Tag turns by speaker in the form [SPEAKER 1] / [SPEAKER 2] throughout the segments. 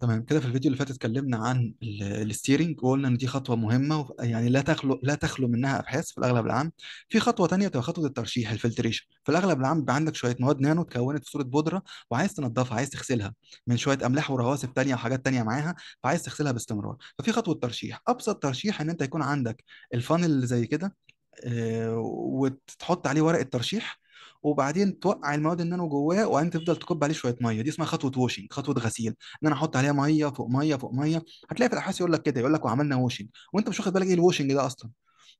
[SPEAKER 1] تمام كده في الفيديو اللي فات اتكلمنا عن الستيرنج وقلنا ان دي خطوه مهمه يعني لا تخلو لا تخلو منها ابحاث في الاغلب العام في خطوه تانية بتبقى خطوه الترشيح الفلتريشن في الاغلب العام بيبقى عندك شويه مواد نانو اتكونت في صوره بودره وعايز تنضفها عايز تغسلها من شويه املاح ورواسب تانية وحاجات تانية معاها فعايز تغسلها باستمرار ففي خطوه ترشيح ابسط ترشيح ان انت يكون عندك الفانل اللي زي كده آه، وتحط عليه ورقه ترشيح وبعدين توقع المواد النانو جواه وبعدين تفضل تكب عليه شويه ميه دي اسمها خطوه ووشنج خطوه غسيل ان انا احط عليها ميه فوق ميه فوق ميه هتلاقي في الابحاث يقول لك كده يقول لك وعملنا ووشنج وانت مش واخد بالك ايه الووشنج ده اصلا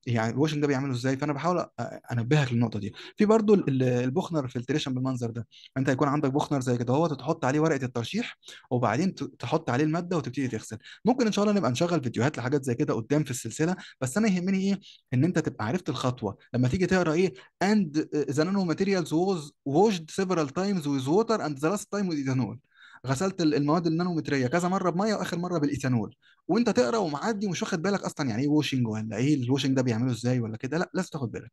[SPEAKER 1] يعني الواشنج ده بيعمله ازاي فانا بحاول انبهك للنقطه دي في برضو البخنر فلتريشن بالمنظر ده انت هيكون عندك بخنر زي كده هو تحط عليه ورقه الترشيح وبعدين تحط عليه الماده وتبتدي تغسل ممكن ان شاء الله نبقى نشغل فيديوهات لحاجات زي كده قدام في السلسله بس انا يهمني ايه ان انت تبقى عرفت الخطوه لما تيجي تقرا ايه اند ذا نانو ماتيريالز ووشد سيفرال تايمز ويز ووتر اند ذا لاست تايم ويز ايثانول غسلت المواد النانومتريه كذا مره بميه واخر مره بالايثانول وانت تقرا ومعدي ومش واخد بالك اصلا يعني ايه ووشنج ولا ايه الووشنج ده بيعمله ازاي ولا كده لا لازم تاخد بالك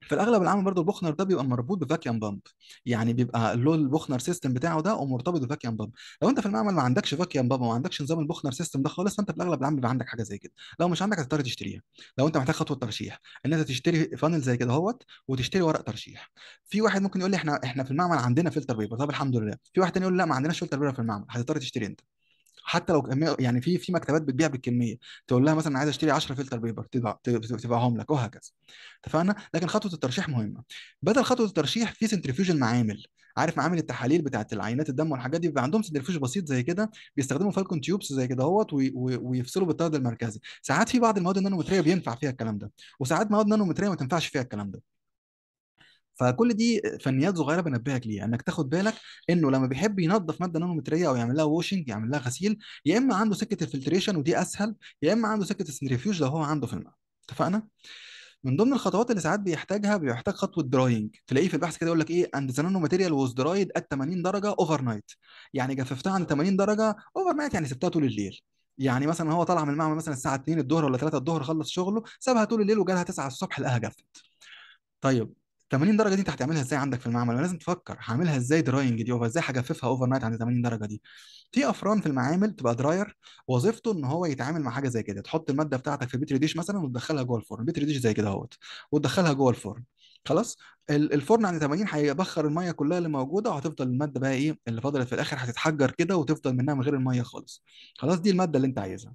[SPEAKER 1] في الاغلب العام برضو البوخنر ده بيبقى مربوط بفاكيوم بامب يعني بيبقى له البوخنر سيستم بتاعه ده ومرتبط بفاكيوم بامب لو انت في المعمل ما عندكش فاكيوم بامب وما عندكش نظام البوخنر سيستم ده خالص فانت في الاغلب العام بيبقى عندك حاجه زي كده لو مش عندك هتضطر تشتريها لو انت محتاج خطوه ترشيح ان انت تشتري فانل زي كده اهوت وتشتري ورق ترشيح في واحد ممكن يقول لي احنا احنا في المعمل عندنا فلتر بيبر طب الحمد لله في واحد تاني يقول لا ما عندناش فلتر بيبر في المعمل هتضطر تشتري انت حتى لو كمية يعني في في مكتبات بتبيع بالكميه تقول لها مثلا عايز اشتري 10 فلتر بيبر تبعهم لك وهكذا اتفقنا لكن خطوه الترشيح مهمه بدل خطوه الترشيح في سنترفيوجن معامل عارف معامل التحاليل بتاعت العينات الدم والحاجات دي بيبقى عندهم سنترفيوج بسيط زي كده بيستخدموا فالكون تيوبس زي كده اهوت ويفصلوا بالطرد المركزي ساعات في بعض المواد النانومتريه بينفع فيها الكلام ده وساعات مواد نانومتريه ما تنفعش فيها الكلام ده فكل دي فنيات صغيره بنبهك ليها انك تاخد بالك انه لما بيحب ينظف ماده نانومتريه او يعمل لها ووشنج يعمل لها غسيل يا اما عنده سكه الفلتريشن ودي اسهل يا اما عنده سكه السنتريفيوج لو هو عنده في الماء اتفقنا؟ من ضمن الخطوات اللي ساعات بيحتاجها بيحتاج خطوه دراينج تلاقيه في البحث كده يقول لك ايه اند ذا نانو ماتيريال ووز درايد ات 80 درجه اوفر نايت يعني جففتها عند 80 درجه اوفر نايت يعني سبتها طول الليل يعني مثلا هو طالع من المعمل مثلا الساعه 2 الظهر ولا 3 الظهر خلص شغله سابها طول الليل وجالها 9 الصبح لقاها جفت طيب 80 درجه دي انت هتعملها ازاي عندك في المعمل لازم تفكر هعملها ازاي دراينج دي وازاي هجففها اوفر نايت عند 80 درجه دي في افران في المعامل تبقى دراير وظيفته ان هو يتعامل مع حاجه زي كده تحط الماده بتاعتك في بيتري ديش مثلا وتدخلها جوه الفرن بيتري ديش زي كده اهوت وتدخلها جوه الفرن خلاص الفرن عند 80 هيبخر الميه كلها اللي موجوده وهتفضل الماده بقى ايه اللي فضلت في الاخر هتتحجر كده وتفضل منها من غير الميه خالص خلاص دي الماده اللي انت عايزها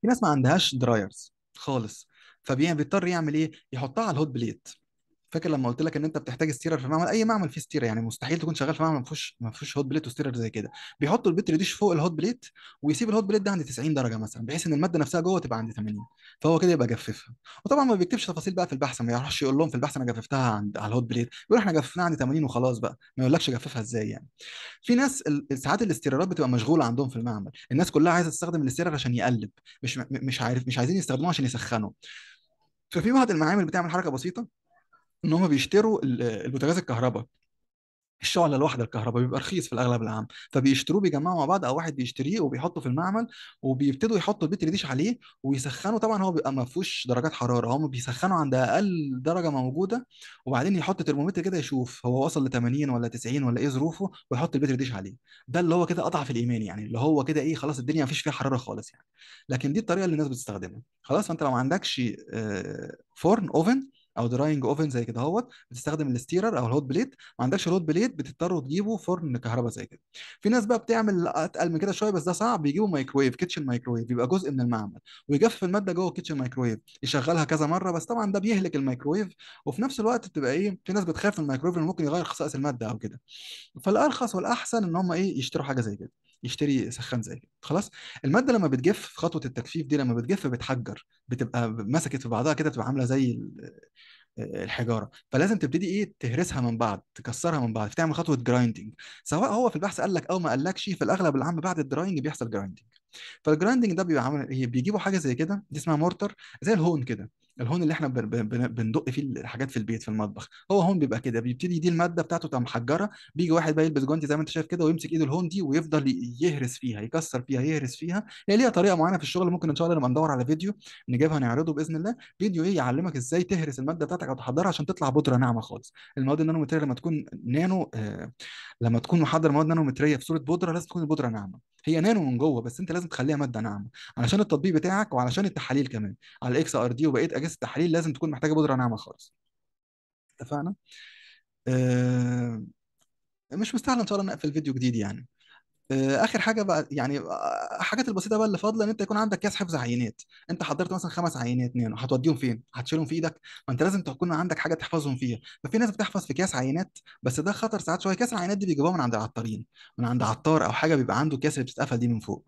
[SPEAKER 1] في ناس ما عندهاش درايرز خالص فبيضطر يعمل ايه يحطها على الهوت بليت فاكر لما قلت لك ان انت بتحتاج ستيرر في معمل اي معمل فيه ستيرر يعني مستحيل تكون شغال في معمل ما فيهوش ما فيهوش هوت بليت وستيرر زي كده بيحطوا البتر ديش فوق الهوت بليت ويسيب الهوت بليت ده عند 90 درجه مثلا بحيث ان الماده نفسها جوه تبقى عند 80 فهو كده يبقى جففها وطبعا ما بيكتبش تفاصيل بقى في البحث ما يروحش يقول لهم في البحث انا جففتها عند على الهوت بليت يقول احنا جففناها عند 80 وخلاص بقى ما يقولكش جففها ازاي يعني في ناس ساعات الاستيرارات بتبقى مشغوله عندهم في المعمل الناس كلها عايزه تستخدم الاستيرر عشان يقلب مش مش عارف مش عايزين يستخدموه عشان يسخنوا ففي بعض المعامل بتعمل حركه بسيطه ان هم بيشتروا البوتاجاز الكهرباء الشعله الواحده الكهرباء بيبقى رخيص في الاغلب العام فبيشتروه بيجمعوا مع بعض او واحد بيشتريه وبيحطه في المعمل وبيبتدوا يحطوا البيت ديش عليه ويسخنوا طبعا هو بيبقى ما فيهوش درجات حراره هم بيسخنوا عند اقل درجه موجوده وبعدين يحط ترمومتر كده يشوف هو وصل ل 80 ولا 90 ولا ايه ظروفه ويحط البيت ديش عليه ده اللي هو كده قطع في الايمان يعني اللي هو كده ايه خلاص الدنيا ما فيش فيها حراره خالص يعني لكن دي الطريقه اللي الناس بتستخدمها خلاص فانت لو ما عندكش آه، فرن اوفن او دراينج اوفن زي كده اهوت بتستخدم الستيرر او الهوت بليت ما عندكش الهوت بليت بتضطروا تجيبوا فرن كهرباء زي كده في ناس بقى بتعمل اتقل من كده شويه بس ده صعب بيجيبوا مايكرويف كيتشن مايكرويف بيبقى جزء من المعمل ويجفف الماده جوه الكيتشن مايكرويف يشغلها كذا مره بس طبعا ده بيهلك الميكرويف وفي نفس الوقت بتبقى ايه في ناس بتخاف من الميكرويف ممكن يغير خصائص الماده او كده فالارخص والاحسن ان هم ايه يشتروا حاجه زي كده يشتري سخان زي كده خلاص الماده لما بتجف في خطوه التجفيف دي لما بتجف بتحجر بتبقى مسكت في بعضها كده بتبقى عامله زي آه، الحجاره فلازم تبتدي ايه تهرسها من بعض تكسرها من بعض تعمل خطوه جرايندنج سواء هو في البحث قال لك او ما قالكش في الاغلب العام بعد الدراينج بيحصل جرايندنج فالجرايندنج ده بيبقى عامل بيجيبوا حاجه زي كده دي اسمها مورتر زي الهون كده الهون اللي احنا بندق فيه الحاجات في البيت في المطبخ هو هون بيبقى كده بيبتدي دي الماده بتاعته تبقى محجره بيجي واحد بقى يلبس جوانتي زي ما انت شايف كده ويمسك ايده الهون دي ويفضل يهرس فيها يكسر فيها يهرس فيها هي ليها طريقه معينه في الشغل ممكن ان شاء الله لما ندور على فيديو نجيبها نعرضه باذن الله فيديو ايه يعلمك ازاي تهرس الماده بتاعتك او تحضرها عشان تطلع بودره ناعمه خالص المواد النانو لما تكون نانو آه لما تكون محضر مواد نانو متريه في صوره بودره لازم تكون البودره ناعمه هي نانو من جوه بس انت لازم تخليها ماده ناعمه علشان التطبيق بتاعك وعلشان التحاليل كمان على الاكس ار دي وبقيه مهندس تحليل لازم تكون محتاجه بودره ناعمه خالص اتفقنا أه مش مستاهل ان شاء الله نقفل فيديو جديد يعني آه، اخر حاجه بقى يعني الحاجات آه، البسيطه بقى اللي فاضله ان انت يكون عندك كاس حفظ عينات انت حضرت مثلا خمس عينات اثنين هتوديهم فين هتشيلهم في ايدك ما انت لازم تكون عندك حاجه تحفظهم فيها ففي ناس بتحفظ في كاس عينات بس ده خطر ساعات شويه كاس العينات دي بيجيبوها من عند العطارين من عند عطار او حاجه بيبقى عنده كاس اللي بتتقفل دي من فوق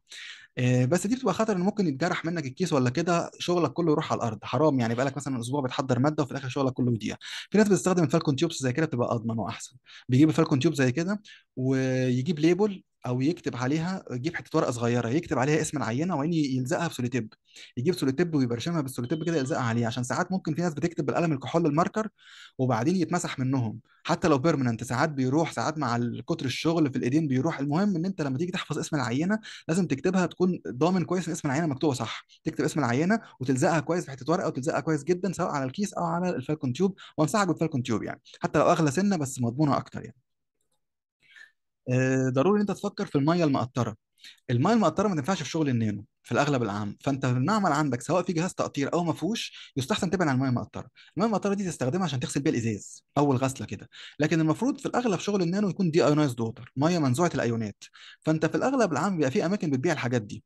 [SPEAKER 1] آه، بس دي بتبقى خطر ان ممكن يتجرح منك الكيس ولا كده شغلك كله يروح على الارض حرام يعني بقالك مثلا اسبوع بتحضر ماده وفي الاخر شغلك كله يضيع في ناس بتستخدم الفالكون تيوبس زي كده بتبقى اضمن واحسن بيجيب الفالكون تيوب زي كده ويجيب ليبل او يكتب عليها يجيب حته ورقه صغيره يكتب عليها اسم العينه وبعدين يلزقها بسوليتيب يجيب سوليتيب ويبرشمها بالسوليتيب كده يلزقها عليها عشان ساعات ممكن في ناس بتكتب بالقلم الكحول الماركر وبعدين يتمسح منهم حتى لو بيرمننت ساعات بيروح ساعات مع كتر الشغل في الايدين بيروح المهم ان انت لما تيجي تحفظ اسم العينه لازم تكتبها تكون ضامن كويس ان اسم العينه مكتوبه صح تكتب اسم العينه وتلزقها كويس في حته ورقه وتلزقها كويس جدا سواء على الكيس او على الفالكون تيوب وانصحك بالفالكون تيوب يعني حتى لو اغلى سنه بس مضمونه اكتر يعني آه، ضروري ان انت تفكر في الميه المقطره الميه المقطره ما تنفعش في شغل النانو في الاغلب العام فانت المعمل عندك سواء في جهاز تقطير او ما فيهوش يستحسن تبعد عن الميه المقطره الميه المقطره دي تستخدمها عشان تغسل بيها الازاز اول غسله كده لكن المفروض في الاغلب شغل النانو يكون دي ايونايزد ووتر ميه منزوعه الايونات فانت في الاغلب العام بيبقى في اماكن بتبيع الحاجات دي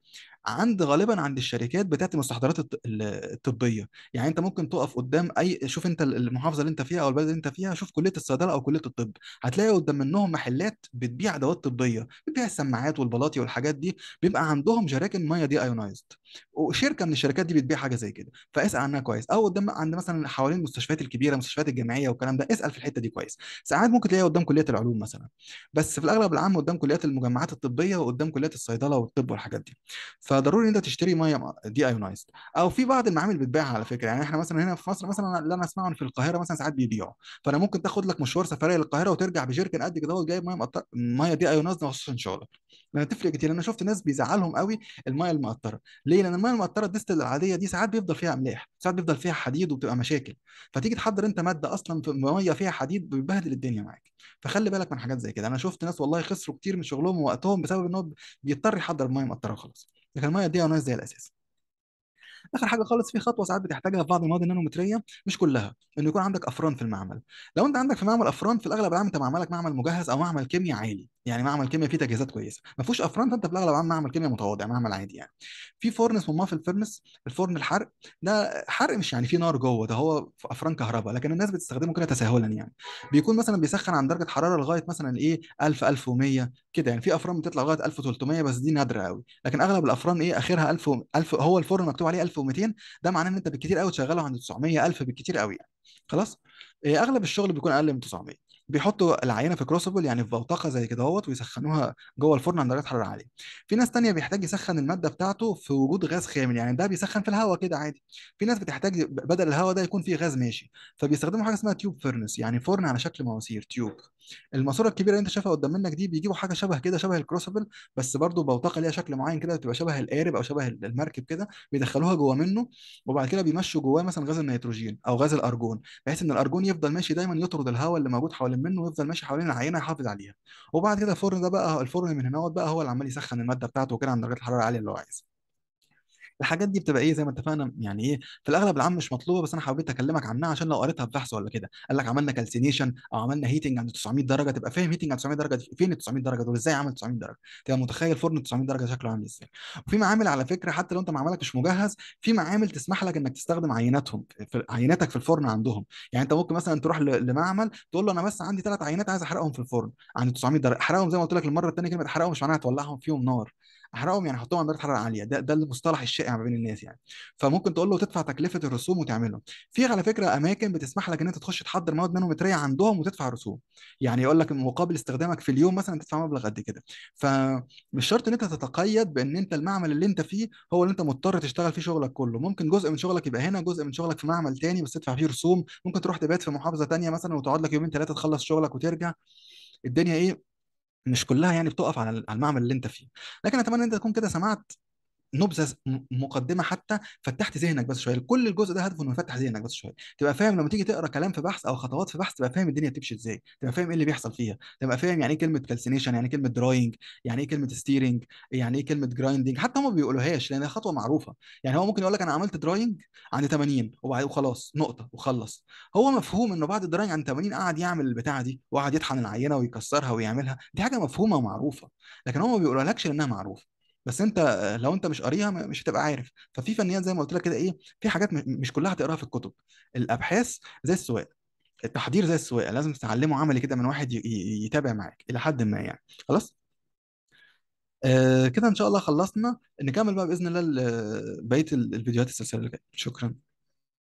[SPEAKER 1] عند غالبا عند الشركات بتاعت المستحضرات الطبيه يعني انت ممكن تقف قدام اي شوف انت المحافظه اللي انت فيها او البلد اللي انت فيها شوف كليه الصيدله او كليه الطب هتلاقي قدام منهم محلات بتبيع ادوات طبيه بتبيع السماعات والبلاطي والحاجات دي بيبقى عندهم جراكن ميه دي ايونايزد وشركه من الشركات دي بتبيع حاجه زي كده فاسال عنها كويس او قدام عند مثلا حوالين المستشفيات الكبيره المستشفيات الجامعيه والكلام ده اسال في الحته دي كويس ساعات ممكن تلاقيها قدام كليه العلوم مثلا بس في الاغلب العام قدام كليات المجمعات الطبيه وقدام كليات الصيدله والطب والحاجات دي فضروري ان انت تشتري ميه دي ايونايزد او في بعض المعامل بتبيعها على فكره يعني احنا مثلا هنا في مصر مثلا اللي انا اسمعه في القاهره مثلا ساعات بيبيعوا فانا ممكن تاخد لك مشوار سفريه للقاهره وترجع بجيركن قد كده جايب ميه ميه دي ايونايزد مخصوص شاء الله ما تفرق كتير انا شفت ناس بيزعلهم قوي المايه المقطره ليه لان المايه المقطره الدست العاديه دي ساعات بيفضل فيها املاح ساعات بيفضل فيها حديد وبتبقى مشاكل فتيجي تحضر انت ماده اصلا في ميه فيها حديد بيبهدل الدنيا معاك فخلي بالك من حاجات زي كده انا شفت ناس والله خسروا كتير من شغلهم ووقتهم بسبب ان هو بيضطر يحضر ميه مقطره وخلاص لكن المايه دي ناقص زي الاساس اخر حاجه خالص في خطوه ساعات بتحتاجها في بعض المواد النانومتريه مش كلها انه يكون عندك افران في المعمل لو انت عندك في معمل افران في الاغلب العام انت معملك معمل مجهز او معمل كيمياء عالي يعني معمل كيمياء فيه تجهيزات كويسه ما فيهوش افران فانت في الاغلب عامل معمل كيمياء متواضع معمل عادي يعني في فرن اسمه في الفرنس الفرن الحرق ده حرق مش يعني في نار جوه ده هو في افران كهرباء لكن الناس بتستخدمه كده تساهلا يعني بيكون مثلا بيسخن عند درجه حراره لغايه مثلا ايه 1000 1100 كده يعني في افران بتطلع لغايه 1300 بس دي نادره قوي لكن اغلب الافران ايه اخرها 1000 1000 هو الفرن مكتوب عليه 1200 ده معناه ان انت بالكتير قوي تشغله عند 900 1000 بالكتير قوي يعني خلاص إيه، اغلب الشغل بيكون اقل من 900 بيحطوا العينه في كروسبل يعني في بوتقه زي كده اهوت ويسخنوها جوه الفرن عند درجه حراره عاليه في ناس تانية بيحتاج يسخن الماده بتاعته في وجود غاز خامل يعني ده بيسخن في الهواء كده عادي في ناس بتحتاج بدل الهواء ده يكون فيه غاز ماشي فبيستخدموا حاجه اسمها تيوب فيرنس يعني فرن على شكل مواسير تيوب الماسوره الكبيره اللي انت شايفها قدام منك دي بيجيبوا حاجه شبه كده شبه الكروسبل بس برضو بوتقه ليها شكل معين كده بتبقى شبه القارب او شبه المركب كده بيدخلوها جوه منه وبعد كده بيمشوا جواه مثلا غاز النيتروجين او غاز الارجون بحيث ان الارجون يفضل ماشي دايما يطرد الهواء اللي موجود حوالين منه ويفضل ماشي حوالين العينه يحافظ عليها وبعد كده الفرن ده بقى الفرن من هنا بقى هو اللي عمال يسخن الماده بتاعته كده عند درجات الحراره العاليه اللي هو عايزها الحاجات دي بتبقى ايه زي ما اتفقنا يعني ايه في الاغلب العام مش مطلوبه بس انا حبيت اكلمك عنها عشان لو قريتها في بحث ولا كده قال لك عملنا كالسينيشن او عملنا هيتنج عند 900 درجه تبقى فاهم هيتنج عند 900 درجه دي فين ال 900 درجه دول ازاي عمل 900 درجه تبقى متخيل فرن 900 درجه شكله عامل ازاي وفي معامل على فكره حتى لو انت معملك مش مجهز في معامل تسمح لك انك تستخدم عيناتهم في عيناتك في الفرن عندهم يعني انت ممكن مثلا تروح لمعمل تقول له انا بس عندي ثلاث عينات عايز احرقهم في الفرن عند 900 درجه احرقهم زي ما قلت لك المره الثانيه كلمه احرقهم مش معناها تولعهم فيهم نار احرقهم يعني احطهم على درجه حراره عاليه ده ده المصطلح الشائع ما بين الناس يعني فممكن تقول له تدفع تكلفه الرسوم وتعمله في على فكره اماكن بتسمح لك ان انت تخش تحضر مواد نانومتريه عندهم وتدفع رسوم يعني يقول لك مقابل استخدامك في اليوم مثلا تدفع مبلغ قد كده فمش شرط ان انت تتقيد بان انت المعمل اللي انت فيه هو اللي انت مضطر تشتغل فيه شغلك كله ممكن جزء من شغلك يبقى هنا جزء من شغلك في معمل تاني بس تدفع فيه رسوم ممكن تروح تبات في محافظه تانيه مثلا وتقعد لك يومين ثلاثه تخلص شغلك وترجع الدنيا ايه مش كلها يعني بتقف على المعمل اللي انت فيه لكن اتمنى انت تكون كده سمعت نبذه مقدمه حتى فتحت ذهنك بس شويه كل الجزء ده هدفه انه يفتح ذهنك بس شويه تبقى فاهم لما تيجي تقرا كلام في بحث او خطوات في بحث تبقى فاهم الدنيا بتمشي ازاي تبقى فاهم ايه اللي بيحصل فيها تبقى فاهم يعني ايه كلمه كالسينيشن يعني ايه كلمه دراينج يعني ايه كلمه ستيرنج يعني ايه كلمه جرايندنج حتى هم ما بيقولوهاش لان خطوه معروفه يعني هو ممكن يقول لك انا عملت دراينج عند 80 وبعد وخلاص نقطه وخلص هو مفهوم انه بعد الدراينج عند 80 قعد يعمل البتاعه دي وقعد يطحن العينه ويكسرها ويعملها دي حاجه مفهومه ومعروفه لكن هو ما بيقولوهالكش لانها معروفه بس انت لو انت مش قاريها مش هتبقى عارف ففي فنيات زي ما قلت لك كده ايه في حاجات مش كلها هتقراها في الكتب الابحاث زي السواقه التحضير زي السواقه لازم تتعلمه عملي كده من واحد يتابع معاك الى حد ما يعني خلاص آه كده ان شاء الله خلصنا نكمل بقى باذن الله بقيه الفيديوهات السلسله اللي جايه شكرا